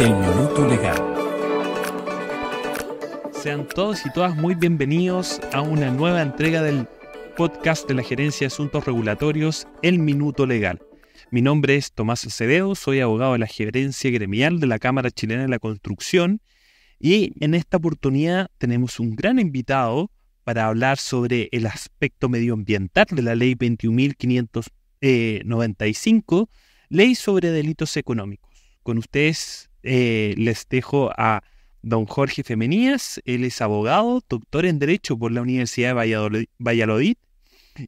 El Minuto Legal. Sean todos y todas muy bienvenidos a una nueva entrega del podcast de la Gerencia de Asuntos Regulatorios, El Minuto Legal. Mi nombre es Tomás Acevedo, soy abogado de la Gerencia Gremial de la Cámara Chilena de la Construcción y en esta oportunidad tenemos un gran invitado para hablar sobre el aspecto medioambiental de la Ley 21.595, Ley sobre Delitos Económicos. Con ustedes eh, les dejo a don Jorge Femenías. Él es abogado, doctor en Derecho por la Universidad de Valladolid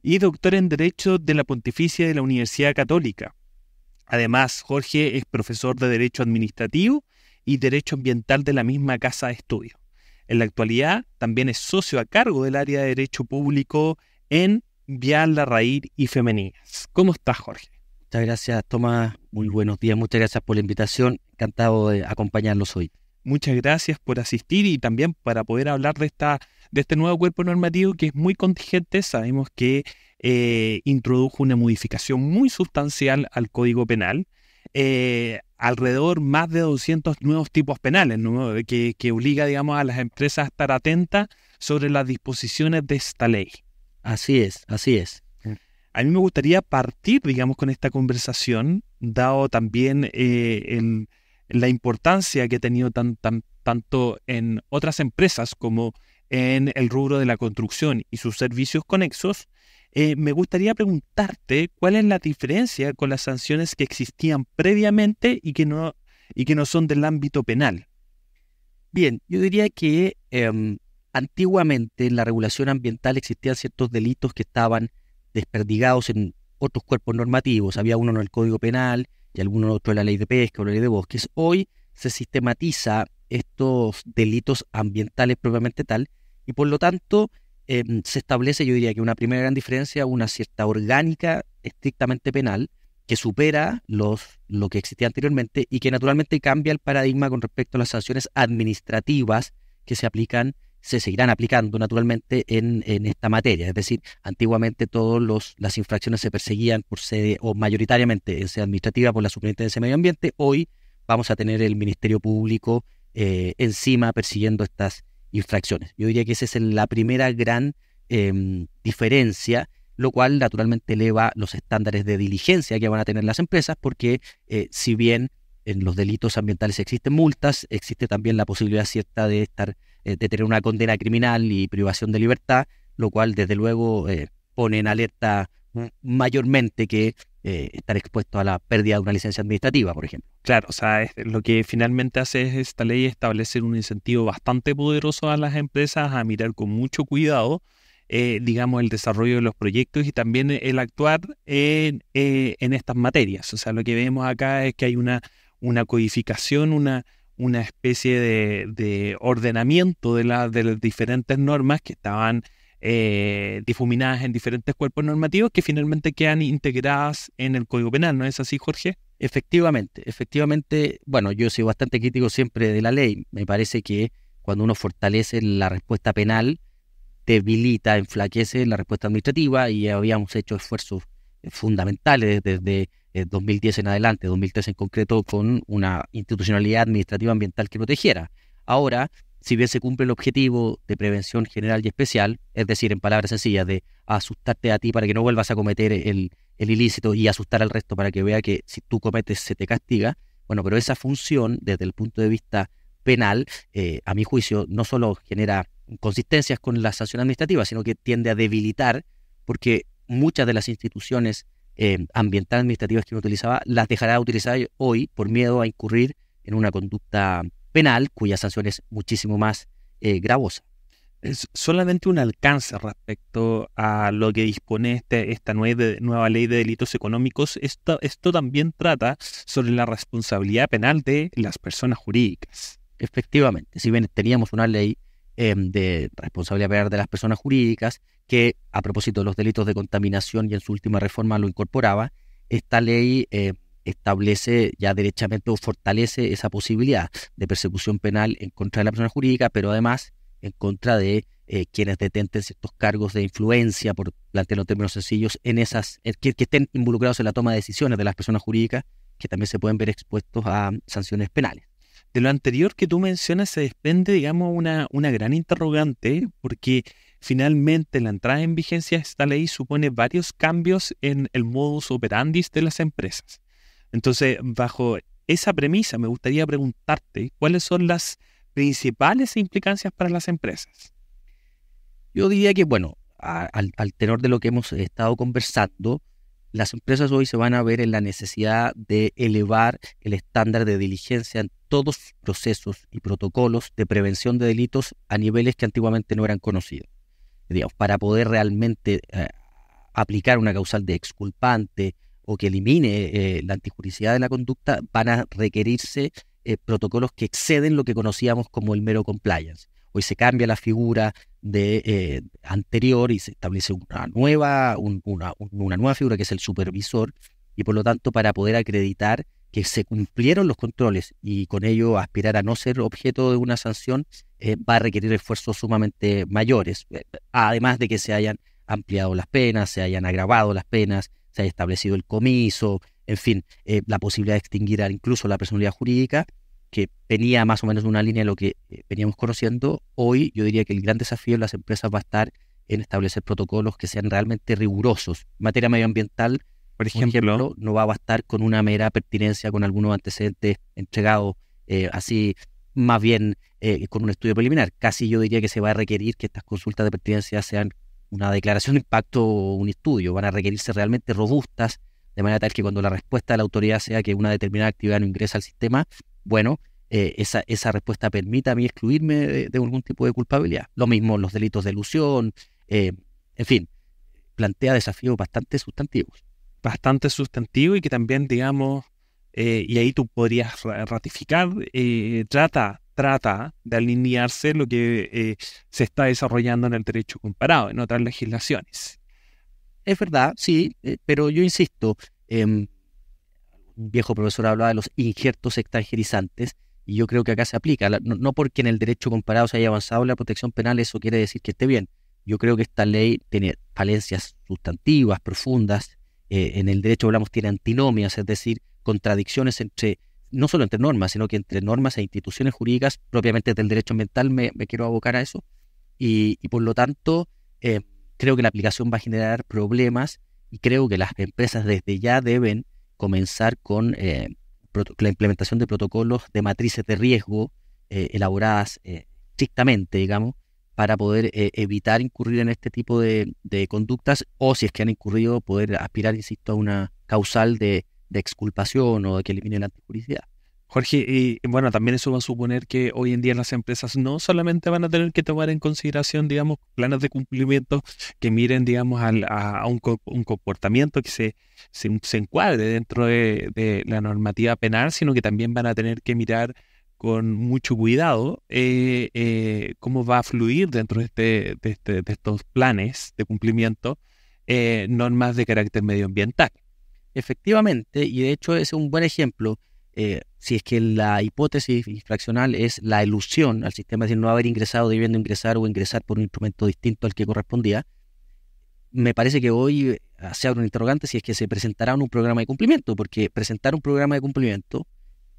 y doctor en Derecho de la Pontificia de la Universidad Católica. Además, Jorge es profesor de Derecho Administrativo y Derecho Ambiental de la misma Casa de Estudio. En la actualidad, también es socio a cargo del área de Derecho Público en Vial Raíz y Femenías. ¿Cómo estás, Jorge? Muchas gracias, Tomás. Muy buenos días. Muchas gracias por la invitación. Encantado de acompañarlos hoy. Muchas gracias por asistir y también para poder hablar de, esta, de este nuevo cuerpo normativo que es muy contingente. Sabemos que eh, introdujo una modificación muy sustancial al Código Penal. Eh, alrededor más de 200 nuevos tipos penales que, obliga digamos, a las empresas a estar atentas sobre las disposiciones de esta ley. Así es, así es. A mí me gustaría partir, digamos, con esta conversación, dado también eh, la importancia que ha tenido tanto en otras empresas como en el rubro de la construcción y sus servicios conexos, eh, me gustaría preguntarte cuál es la diferencia con las sanciones que existían previamente y que no, y que no son del ámbito penal. Bien, yo diría que em, antiguamente en la regulación ambiental existían ciertos delitos que estaban desperdigados en otros cuerpos normativos. Había uno en el Código Penal y alguno otro en la Ley de Pesca o la Ley de Bosques. Hoy se sistematiza estos delitos ambientales propiamente tal y por lo tanto em, se establece, yo diría que una primera gran diferencia, una cierta orgánica estrictamente penal que supera los, lo que existía anteriormente y que naturalmente cambia el paradigma con respecto a las sanciones administrativas que se aplican se seguirán aplicando naturalmente en, esta materia. Es decir, antiguamente todas las infracciones se perseguían por sede o mayoritariamente en sede administrativa por la Superintendencia de Medio Ambiente. Hoy vamos a tener el Ministerio Público eh, encima persiguiendo estas infracciones. Yo diría que esa es la primera gran em, diferencia lo cual naturalmente eleva los estándares de diligencia que van a tener las empresas, porque eh, si bien en los delitos ambientales existen multas, existe también la posibilidad cierta de estar eh, de tener una condena criminal y privación de libertad, lo cual desde luego eh, pone en alerta mayormente que eh, estar expuesto a la pérdida de una licencia administrativa, por ejemplo. Claro, o sea, lo que finalmente hace es esta ley establecer un incentivo bastante poderoso a las empresas a mirar con mucho cuidado, digamos, el desarrollo de los proyectos y también el actuar en, en, estas materias. O sea, lo que vemos acá es que hay una, una codificación, una una especie de, ordenamiento de, de, las diferentes normas que estaban eh, difuminadas en diferentes cuerpos normativos que finalmente quedan integradas en el Código Penal, ¿no es así, Jorge? Efectivamente, efectivamente, bueno, yo soy bastante crítico siempre de la ley. Me parece que cuando uno fortalece la respuesta penal, debilita, enflaquece la respuesta administrativa y habíamos hecho esfuerzos fundamentales desde 2010 eh, en adelante, 2013 en concreto, con una institucionalidad administrativa ambiental que protegiera. Ahora, si bien se cumple el objetivo de prevención general y especial, es decir, en palabras sencillas, de asustarte a ti para que no vuelvas a cometer el, ilícito y asustar al resto para que vea que si tú cometes se te castiga, bueno, pero esa función desde el punto de vista penal, eh, a mi juicio, no solo genera consistencias con la sanción administrativa, sino que tiende a debilitar, porque muchas de las instituciones eh, ambiental administrativa que no utilizaba, las dejará de utilizar hoy por miedo a incurrir en una conducta penal cuya sanción es muchísimo más eh, gravosa. Es solamente un alcance respecto a lo que dispone este, esta nueva, ley de delitos económicos. esto también trata sobre la responsabilidad penal de las personas jurídicas. Efectivamente, si bien teníamos una ley Em, de responsabilidad penal de las personas jurídicas, que a propósito de los delitos de contaminación y en su última reforma lo incorporaba, esta ley eh, establece ya derechamente o fortalece esa posibilidad de persecución penal en contra de la persona jurídica, pero además en contra de eh, quienes detenten ciertos cargos de influencia, por plantear los términos sencillos, en esas, que, estén involucrados en la toma de decisiones de las personas jurídicas, que también se pueden ver expuestos a sanciones penales de lo anterior que tú mencionas se desprende, digamos, una, una gran interrogante, porque finalmente la entrada en vigencia de esta ley supone varios cambios en el modus operandi de las empresas. Entonces, bajo esa premisa, me gustaría preguntarte cuáles son las principales implicancias para las empresas. Yo diría que, bueno, al, al tenor de lo que hemos estado conversando, las empresas hoy se van a ver en la necesidad de elevar el estándar de diligencia todos procesos y protocolos de prevención de delitos a niveles que antiguamente no eran conocidos. Digamos, para poder realmente eh, aplicar una causal de exculpante o que elimine eh, la antijuricidad de la conducta, van a requerirse eh, protocolos que exceden lo que conocíamos como el mero compliance. Hoy se cambia la figura de anterior y se establece una nueva, una, una nueva figura que es el supervisor y por lo tanto para poder acreditar que se cumplieron los controles y con ello aspirar a no ser objeto de una sanción eh, va a requerir esfuerzos sumamente mayores, eh, además de que se hayan ampliado las penas, se hayan agravado las penas, se haya establecido el comiso, en fin, eh, la posibilidad de extinguir incluso la personalidad jurídica, que venía más o menos de una línea de lo que veníamos conociendo, hoy yo diría que el gran desafío de las empresas va a estar en establecer protocolos que sean realmente rigurosos. En materia medioambiental, por ejemplo, no va a bastar con una mera pertinencia con algunos antecedentes entregados eh, así, más bien eh, con un estudio preliminar. Casi yo diría que se va a requerir que estas consultas de pertinencia sean una declaración de impacto o un estudio. Van a requerirse realmente robustas, de manera tal que cuando la respuesta de la autoridad sea que una determinada actividad no ingresa al sistema, bueno, eh, esa, esa respuesta permita a mí excluirme de, de, algún tipo de culpabilidad. Lo mismo los delitos de ilusión, en fin, plantea desafíos bastante sustantivos bastante sustantivo y que también, digamos, eh, y ahí tú podrías ratificar, eh, trata, trata de alinearse lo que eh, se está desarrollando en el derecho comparado, en otras legislaciones. Es verdad, sí, pero yo insisto, em, un viejo profesor hablaba de los injertos extranjerizantes y yo creo que acá se aplica. No, no porque en el derecho comparado se haya avanzado la protección penal, eso quiere decir que esté bien. Yo creo que esta ley tiene falencias sustantivas, profundas, eh, en el derecho hablamos tiene antinomias, es decir, contradicciones entre no solo entre normas, sino que entre normas e instituciones jurídicas propiamente del derecho ambiental, me, quiero abocar a eso, y, por lo tanto eh, creo que la aplicación va a generar problemas y creo que las empresas desde ya deben comenzar con eh, la implementación de protocolos de matrices de riesgo elaboradas estrictamente, digamos, para poder eh, evitar incurrir en este tipo de, conductas o si es que han incurrido poder aspirar, insisto, a una causal de, exculpación o de que elimine la anticuricidad. Jorge, y bueno, también eso va a suponer que hoy en día las empresas no solamente van a tener que tomar en consideración, digamos, planes de cumplimiento que miren, digamos, a, un, comportamiento que se, se, encuadre dentro de, la normativa penal, sino que también van a tener que mirar con mucho cuidado eh, eh, cómo va a fluir dentro de, este, este, de, estos planes de cumplimiento eh, normas de carácter medioambiental. Efectivamente, y de hecho es un buen ejemplo, si es que la hipótesis infraccional es la ilusión al sistema, de no haber ingresado debiendo ingresar o ingresar por un instrumento distinto al que correspondía, me parece que hoy se abre un interrogante si es que se presentará un programa de cumplimiento, porque presentar un programa de cumplimiento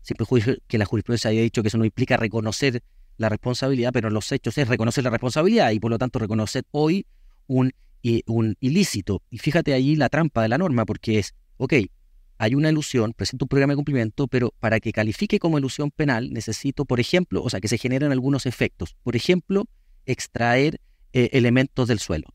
siempre que la jurisprudencia haya dicho que eso no implica reconocer la responsabilidad, pero los hechos es reconocer la responsabilidad y por lo tanto reconocer hoy un, eh, un ilícito. Y fíjate allí la trampa de la norma, porque es, ok, hay una ilusión, presento un programa de cumplimiento, pero para que califique como ilusión penal necesito, por ejemplo, o sea, que se generen algunos efectos. Por ejemplo, extraer eh, elementos del suelo.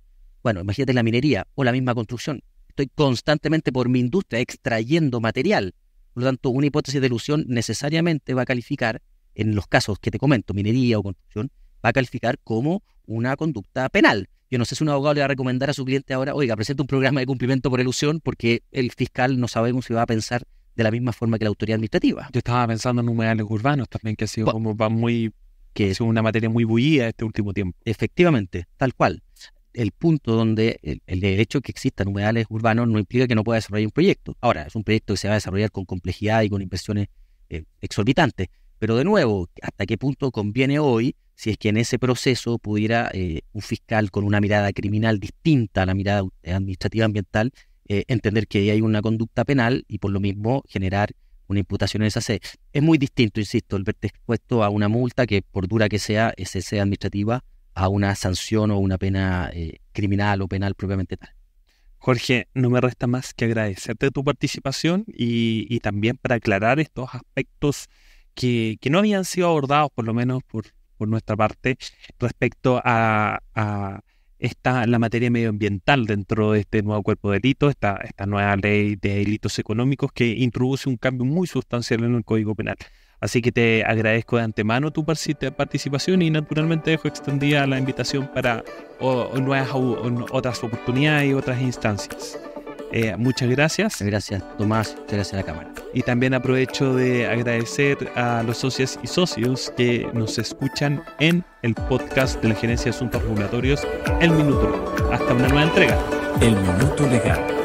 Bueno, imagínate la minería o la misma construcción. Estoy constantemente por mi industria extrayendo material. Por lo tanto, una hipótesis de ilusión necesariamente va a calificar, en los casos que te comento, minería o construcción, va a calificar como una conducta penal. Yo no sé si un abogado le va a recomendar a su cliente ahora, oiga, presenta un programa de cumplimiento por ilusión porque el fiscal no sabemos si va a pensar de la misma forma que la autoridad administrativa. Yo estaba pensando en humedales urbanos también, que ha sido como va muy que es una materia muy bullida este último tiempo. Efectivamente, tal cual el punto donde el, derecho hecho de que existan humedales urbanos no implica que no pueda desarrollar un proyecto. Ahora, es un proyecto que se va a desarrollar con complejidad y con inversiones eh, exorbitantes, pero de nuevo, ¿hasta qué punto conviene hoy si es que en ese proceso pudiera eh, un fiscal con una mirada criminal distinta a la mirada administrativa ambiental eh, entender que ahí hay una conducta penal y por lo mismo generar una imputación en esa sede? Es muy distinto, insisto, el verte expuesto a una multa que por dura que sea, es sea administrativa a una sanción o una pena eh, criminal o penal propiamente tal. Jorge, no me resta más que agradecerte tu participación y, también para aclarar estos aspectos que, no habían sido abordados, por lo menos por, por nuestra parte, respecto a, esta, la materia medioambiental dentro de este nuevo cuerpo de delitos, esta, esta nueva ley de delitos económicos que introduce un cambio muy sustancial en el Código Penal. Así que te agradezco de antemano tu participación y naturalmente dejo extendida la invitación para nuevas, otras oportunidades y otras instancias. Eh, muchas gracias. Gracias, Tomás. Gracias a la Cámara. Y también aprovecho de agradecer a los socios y socios que nos escuchan en el podcast de la Gerencia de Asuntos Regulatorios, El Minuto. Hasta una nueva entrega. El Minuto Legal.